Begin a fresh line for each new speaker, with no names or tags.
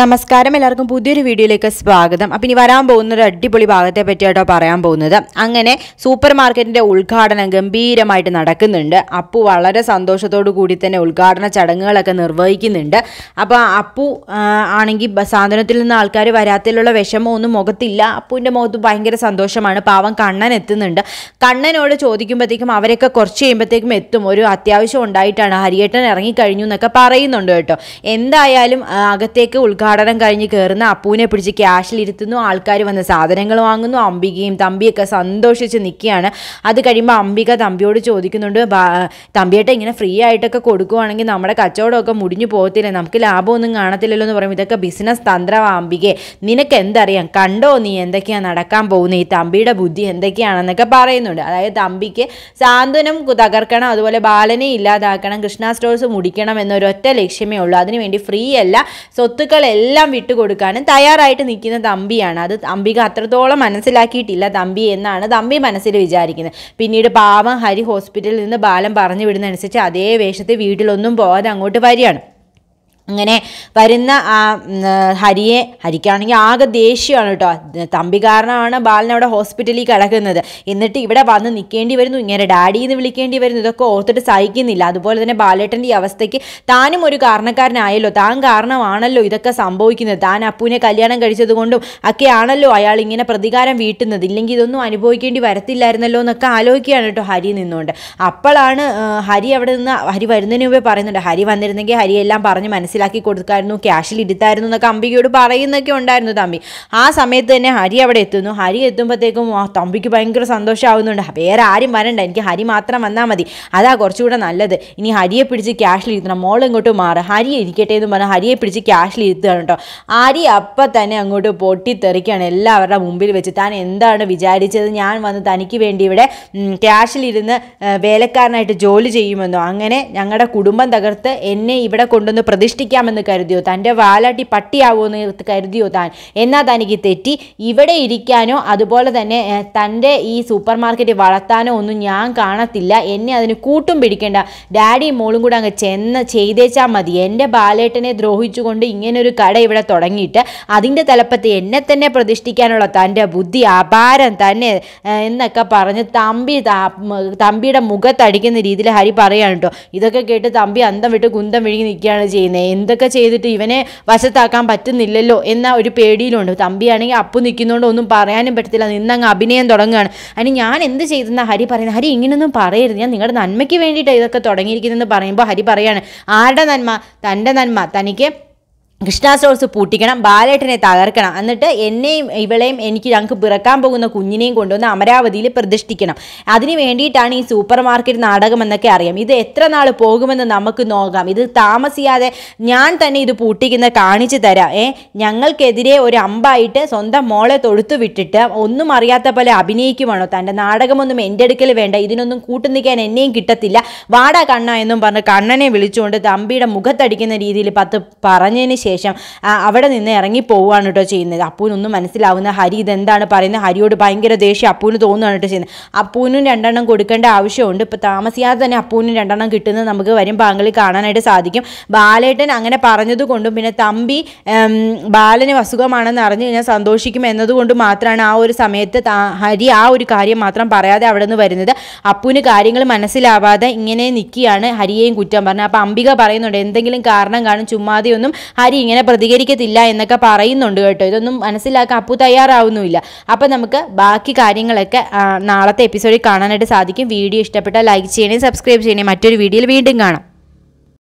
നമസ്കാരം എല്ലാവർക്കും പുതിയൊരു വീഡിയോയിലേക്ക് സ്വാഗതം അപ്പം ഇനി വരാൻ പോകുന്ന ഒരു അടിപൊളി ഭാഗത്തെ പറ്റിയായിട്ടോ പറയാൻ പോകുന്നത് അങ്ങനെ സൂപ്പർ മാർക്കറ്റിൻ്റെ ഉദ്ഘാടനം ഗംഭീരമായിട്ട് നടക്കുന്നുണ്ട് അപ്പു വളരെ സന്തോഷത്തോടു കൂടി തന്നെ ഉദ്ഘാടന ചടങ്ങുകളൊക്കെ നിർവഹിക്കുന്നുണ്ട് അപ്പോൾ അപ്പു ആണെങ്കിൽ സാധനത്തിൽ നിന്ന് ആൾക്കാർ വരാത്തിലുള്ള വിഷമം ഒന്നും മുഖത്തില്ല അപ്പുവിൻ്റെ മുഖത്ത് ഭയങ്കര സന്തോഷമാണ് പാവം കണ്ണൻ എത്തുന്നുണ്ട് കണ്ണനോട് ചോദിക്കുമ്പോഴത്തേക്കും അവരൊക്കെ കുറച്ച് കഴിയുമ്പോഴത്തേക്കും എത്തും ഒരു അത്യാവശ്യം ഉണ്ടായിട്ടാണ് ഹരിയേട്ടൻ ഇറങ്ങിക്കഴിഞ്ഞു എന്നൊക്കെ പറയുന്നുണ്ട് കേട്ടോ എന്തായാലും അകത്തേക്ക് ഉദ്ഘാടനം ഉദ്ഘാടനം കഴിഞ്ഞ് കയറുന്ന അപ്പൂവിനെ പിടിച്ച് ക്യാഷിലിരുത്തുന്നു ആൾക്കാർ വന്ന് സാധനങ്ങൾ വാങ്ങുന്നു അംബികയും തമ്പിയൊക്കെ സന്തോഷിച്ച് നിൽക്കുകയാണ് അത് കഴിയുമ്പോൾ അംബിക തമ്പിയോട് ചോദിക്കുന്നുണ്ട് തമ്പിയേട്ട ഇങ്ങനെ ഫ്രീ ആയിട്ടൊക്കെ കൊടുക്കുവാണെങ്കിൽ നമ്മുടെ കച്ചവടമൊക്കെ മുടിഞ്ഞു പോകത്തില്ല നമുക്ക് ലാഭമൊന്നും കാണത്തില്ലല്ലോ എന്ന് പറയും ഇതൊക്കെ ബിസിനസ് തന്ത്രമാ അംബികയെ നിനക്ക് എന്തറിയാം കണ്ടോ നീ എന്തൊക്കെയാണ് നടക്കാൻ പോകുന്നത് ഈ തമ്പിയുടെ ബുദ്ധി എന്തൊക്കെയാണെന്നൊക്കെ പറയുന്നുണ്ട് അതായത് തമ്പിക്ക് സാന്ത്വനം തകർക്കണം അതുപോലെ ബാലനെ ഇല്ലാതാക്കണം കൃഷ്ണ സ്റ്റോഴ്സ് മുടിക്കണം എന്നൊരൊറ്റ ലക്ഷ്യമേ ഉള്ളൂ അതിനുവേണ്ടി ഫ്രീ അല്ല സ്വത്തുക്കൾ എല്ലാം വിട്ടുകൊടുക്കാനും തയ്യാറായിട്ട് നിൽക്കുന്ന തമ്പിയാണ് അത് തമ്പിക അത്രത്തോളം മനസ്സിലാക്കിയിട്ടില്ല തമ്പി എന്നാണ് തമ്പി മനസ്സിൽ വിചാരിക്കുന്നത് പിന്നീട് പാവം ഹരി ഹോസ്പിറ്റലിൽ നിന്ന് ബാലം പറഞ്ഞു വിടുന്നതനുസരിച്ച് അതേ വേഷത്തിൽ വീട്ടിലൊന്നും പോകാതെ അങ്ങോട്ട് വരികയാണ് അങ്ങനെ വരുന്ന ആ ഹരിയെ ഹരിക്കാണെങ്കിൽ ആകെ ദേഷ്യമാണ് കേട്ടോ തമ്പി കാരണമാണ് ബാലൻ അവിടെ ഹോസ്പിറ്റലിൽ കിടക്കുന്നത് എന്നിട്ട് ഇവിടെ വന്ന് നിൽക്കേണ്ടി വരുന്നു ഇങ്ങനെ ഡാഡിന്ന് വിളിക്കേണ്ടി വരുന്നു ഇതൊക്കെ ഓർത്തിട്ട് സഹിക്കുന്നില്ല അതുപോലെ തന്നെ ബാലേട്ടൻ്റെ ഈ അവസ്ഥയ്ക്ക് താനും ഒരു കാരണക്കാരനായല്ലോ താൻ കാരണമാണല്ലോ ഇതൊക്കെ സംഭവിക്കുന്നത് താൻ അപ്പുവിനെ കല്യാണം കഴിച്ചതുകൊണ്ടും ഒക്കെയാണല്ലോ അയാൾ ഇങ്ങനെ പ്രതികാരം വീട്ടുന്നത് ഇല്ലെങ്കിൽ ഇതൊന്നും അനുഭവിക്കേണ്ടി വരത്തില്ലായിരുന്നല്ലോ എന്നൊക്കെ ആലോചിക്കുകയാണ് കേട്ടോ ഹരി നിന്നുകൊണ്ട് അപ്പോഴാണ് ഹരി അവിടെ നിന്ന് ഹരി വരുന്നതിന് മുമ്പേ പറയുന്നുണ്ട് ഹരി വന്നിരുന്നെങ്കിൽ ഹരിയെല്ലാം പറഞ്ഞ് മനസ്സിലാക്കി മനസ്സിലാക്കി കൊടുക്കായിരുന്നു ക്യാഷിൽ ഇരുത്തായിരുന്നു എന്നൊക്കെ അമ്പികയോട് പറയുന്നൊക്കെ ഉണ്ടായിരുന്നു തമ്പി ആ സമയത്ത് തന്നെ ഹരി അവിടെ എത്തുന്നു ഹരി എത്തുമ്പോഴത്തേക്കും ആ തമ്പിക്ക് ഭയങ്കര സന്തോഷമാവുന്നുണ്ട് വേറെ ആരും വരണ്ട എനിക്ക് ഹരി മാത്രം വന്നാൽ മതി അതാ കുറച്ചുകൂടെ നല്ലത് ഇനി ഹരിയെ പിടിച്ച് ക്യാഷിൽ ഇരുത്തണം മോൾ ഇങ്ങോട്ട് മാറ് ഹരി ഇരിക്കട്ടെ എന്ന് പറഞ്ഞാൽ ഹരിയെ പിടിച്ച് ക്യാഷിൽ ഇരുത്തുകയാണ് കേട്ടോ ഹരി അപ്പം തന്നെ അങ്ങോട്ട് പൊട്ടിത്തെറിക്കുകയാണ് എല്ലാവരുടെ മുമ്പിൽ വെച്ച് താൻ എന്താണ് വിചാരിച്ചത് ഞാൻ വന്ന് തനിക്ക് വേണ്ടി ഇവിടെ ക്യാഷിലിരുന്ന് വേലക്കാരനായിട്ട് ജോലി ചെയ്യുമെന്നോ അങ്ങനെ ഞങ്ങളുടെ കുടുംബം തകർത്ത് എന്നെ ഇവിടെ കൊണ്ടുവന്ന് പ്രതിഷ്ഠിക്കും ചികിത്സിക്കാമെന്ന് കരുതിയോ തൻ്റെ വാലാട്ടി പട്ടിയാവുമെന്ന് കരുതിയോ താൻ എന്നാൽ തനിക്ക് തെറ്റി ഇവിടെ ഇരിക്കാനോ അതുപോലെ തന്നെ തൻ്റെ ഈ സൂപ്പർ മാർക്കറ്റ് വളർത്താനോ ഒന്നും ഞാൻ കാണത്തില്ല എന്നെ അതിന് കൂട്ടും പിടിക്കേണ്ട ഡാഡി മോളും കൂടെ അങ്ങ് ചെന്ന് ചെയ്തേച്ചാൽ മതി എൻ്റെ ബാലേട്ടനെ ദ്രോഹിച്ചുകൊണ്ട് ഇങ്ങനൊരു കട ഇവിടെ തുടങ്ങിയിട്ട് അതിൻ്റെ തലപ്പത്ത് എന്നെ തന്നെ പ്രതിഷ്ഠിക്കാനുള്ള തൻ്റെ ബുദ്ധി അപാരം തന്നെ എന്നൊക്കെ പറഞ്ഞ് തമ്പി തമ്പിയുടെ മുഖത്തടിക്കുന്ന രീതിയിൽ ഹരി പറയാണ് കേട്ടോ ഇതൊക്കെ കേട്ട് തമ്പി അന്തം വിട്ട് കുന്തം വിഴുങ്ങി നിൽക്കുകയാണ് ചെയ്യുന്നത് എന്തൊക്കെ ചെയ്തിട്ട് ഇവനെ വശത്താക്കാൻ പറ്റുന്നില്ലല്ലോ എന്ന ഒരു പേടിയിലുണ്ട് തമ്പിയാണെങ്കിൽ അപ്പു നിൽക്കുന്നതുകൊണ്ട് ഒന്നും പറയാനും പറ്റത്തില്ല നിന്നങ്ങ് അഭിനയം തുടങ്ങുകയാണ് അതിന് ഞാൻ എന്ത് ചെയ്തെന്ന ഹരി പറയുന്നത് ഹരി ഇങ്ങനൊന്നും പറയരുത് ഞാൻ നിങ്ങളുടെ നന്മയ്ക്ക് വേണ്ടിയിട്ട് ഇതൊക്കെ തുടങ്ങിയിരിക്കുന്നതെന്ന് പറയുമ്പോൾ ഹരി പറയാണ് ആരുടെ നന്മ തൻ്റെ നന്മ തനിക്ക് കൃഷ്ണ സോഴ്സ് പൂട്ടിക്കണം ബാലേട്ടനെ തകർക്കണം എന്നിട്ട് എന്നെയും ഇവളെയും എനിക്ക് ഞങ്ങൾക്ക് പിറക്കാൻ പോകുന്ന കുഞ്ഞിനെയും കൊണ്ടുവന്ന് അമരാവതിയിൽ പ്രതിഷ്ഠിക്കണം അതിന് വേണ്ടിയിട്ടാണ് ഈ സൂപ്പർ മാർക്കറ്റ് നാടകം എന്നൊക്കെ അറിയാം ഇത് എത്ര നാൾ പോകുമെന്ന് നമുക്ക് നോക്കാം ഇത് താമസിയാതെ ഞാൻ തന്നെ ഇത് പൂട്ടിക്കുന്ന കാണിച്ചു തരാം ഏ ഞങ്ങൾക്കെതിരെ ഒരു അമ്പായിട്ട് സ്വന്തം മോളെ തൊഴുത്തു വിട്ടിട്ട് ഒന്നും അറിയാത്ത പോലെ അഭിനയിക്കുവാണോ തൻ്റെ നാടകമൊന്നും എൻ്റെ അടുക്കൽ വേണ്ട ഇതിനൊന്നും കൂട്ടുനിൽക്കാൻ എന്നെയും കിട്ടത്തില്ല വാടാ കണ്ണ എന്നും പറഞ്ഞ് കണ്ണനെ വിളിച്ചുകൊണ്ട് തമ്പിയുടെ മുഖത്തടിക്കുന്ന രീതിയിൽ പത്ത് പറഞ്ഞതിന് ശേഷം ശേഷം അവിടെ നിന്ന് ഇറങ്ങി പോവുകയാണ് കേട്ടോ ചെയ്യുന്നത് അപ്പൂനൊന്നും മനസ്സിലാവുന്ന ഹരി ഇതെന്താണ് പറയുന്നത് ഹരിയോട് ഭയങ്കര ദേഷ്യം അപ്പൂന് തോന്നുകയാണ് കേട്ടോ ചെയ്യുന്നത് അപ്പൂനും രണ്ടെണ്ണം കൊടുക്കേണ്ട ആവശ്യമുണ്ട് ഇപ്പോൾ താമസിയാതെ തന്നെ അപ്പൂനും രണ്ടെണ്ണം കിട്ടുന്നത് നമുക്ക് വരും പാങ്കളിൽ കാണാനായിട്ട് സാധിക്കും ബാലേട്ടൻ അങ്ങനെ പറഞ്ഞതുകൊണ്ടും പിന്നെ തമ്പി ബാലന് അസുഖമാണെന്ന് അറിഞ്ഞു കഴിഞ്ഞാൽ സന്തോഷിക്കും എന്നതുകൊണ്ട് മാത്രമാണ് ആ ഒരു സമയത്ത് ഹരി ആ ഒരു കാര്യം മാത്രം പറയാതെ അവിടെ നിന്ന് വരുന്നത് അപ്പൂന് കാര്യങ്ങൾ മനസ്സിലാവാതെ ഇങ്ങനെ നിൽക്കുകയാണ് ഹരിയെയും കുറ്റം പറഞ്ഞത് അപ്പോൾ അംബിക പറയുന്നുണ്ട് എന്തെങ്കിലും കാരണം കാണും ചുമ്മാതെയൊന്നും ഹരി ഇങ്ങനെ പ്രതികരിക്കത്തില്ല എന്നൊക്കെ പറയുന്നുണ്ട് കേട്ടോ ഇതൊന്നും മനസ്സിലാക്കാൻ അപ്പു തയ്യാറാവുന്നുമില്ല അപ്പോൾ നമുക്ക് ബാക്കി കാര്യങ്ങളൊക്കെ നാളത്തെ എപ്പിസോഡിൽ കാണാനായിട്ട് സാധിക്കും വീഡിയോ ഇഷ്ടപ്പെട്ടാൽ ലൈക്ക് ചെയ്യണേ സബ്സ്ക്രൈബ് ചെയ്യണേ മറ്റൊരു വീഡിയോയിൽ വീണ്ടും കാണാം